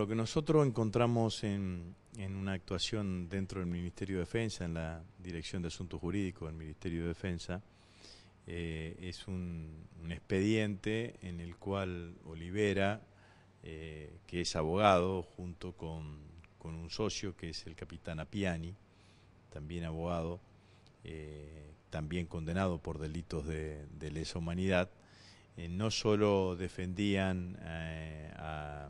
Lo que nosotros encontramos en, una actuación dentro del Ministerio de Defensa, en la Dirección de Asuntos Jurídicos del Ministerio de Defensa, eh, es un, expediente en el cual Olivera, eh, que es abogado, junto con, un socio que es el capitán Apiani, también abogado, eh, también condenado por delitos de, de lesa humanidad, no solo defendían a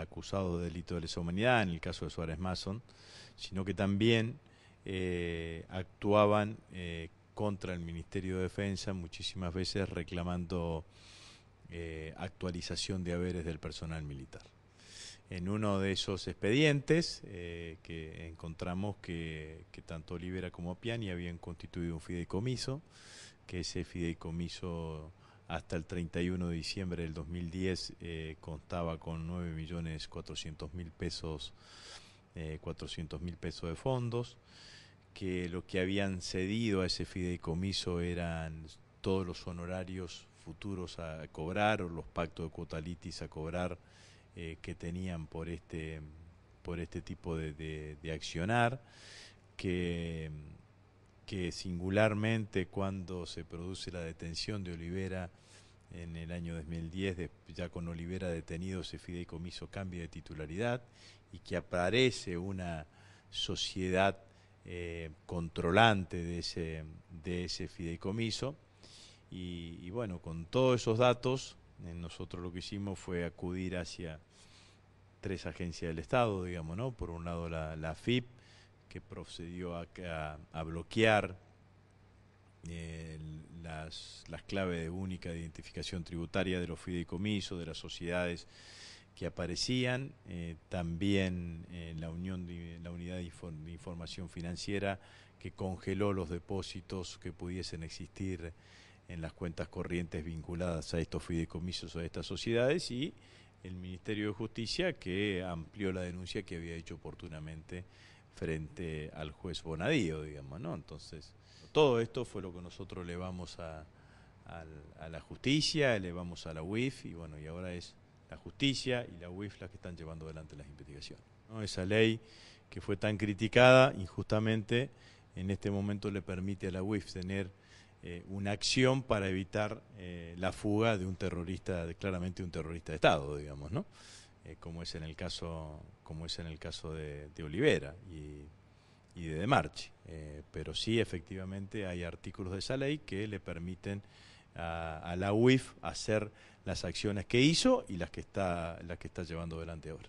acusados de delito de lesa humanidad, en el caso de Suárez Mason, sino que también eh, actuaban eh, contra el Ministerio de Defensa muchísimas veces reclamando eh, actualización de haberes del personal militar. En uno de esos expedientes que encontramos que, que tanto Olivera como Piani habían constituido un fideicomiso, que ese fideicomiso hasta el 31 de diciembre del 2010 eh, contaba con 9.400.000 millones pesos, eh, pesos de fondos, que lo que habían cedido a ese fideicomiso eran todos los honorarios futuros a cobrar o los pactos de cuotalitis a cobrar eh, que tenían por este por este tipo de, de accionar que que singularmente cuando se produce la detención de Olivera en el año 2010, ya con Olivera detenido, ese fideicomiso cambia de titularidad y que aparece una sociedad eh, controlante de ese, de ese fideicomiso. Y, bueno, con todos esos datos, eh, nosotros lo que hicimos fue acudir hacia tres agencias del Estado, digamos, ¿no? Por un lado la, la FIP, que procedió a, bloquear eh, las, claves de de identificación tributaria de los fideicomisos, de las sociedades que aparecían, eh, también eh, la, unión de, la unidad de, información financiera que congeló los depósitos que pudiesen existir en las cuentas corrientes vinculadas a estos fideicomisos o a estas sociedades y el Ministerio de Justicia que amplió la denuncia que había hecho oportunamente frente al juez Bonadío, digamos, ¿no? Entonces, todo esto fue lo que nosotros le vamos a, la justicia, le vamos a la UIF y bueno, y ahora es la justicia y la UIF las que están llevando adelante las investigaciones. ¿no? Esa ley que fue tan criticada injustamente, en este momento le permite a la UIF tener eh, una acción para evitar eh, la fuga de un terrorista, de, claramente un terrorista de Estado, digamos, ¿no? Eh, como es en el caso, como es en el caso de, Olivera y, de Demarchi. Eh, pero sí, efectivamente, hay artículos de esa ley que le permiten a, la UIF hacer las acciones que hizo y las que está, las que está llevando adelante ahora.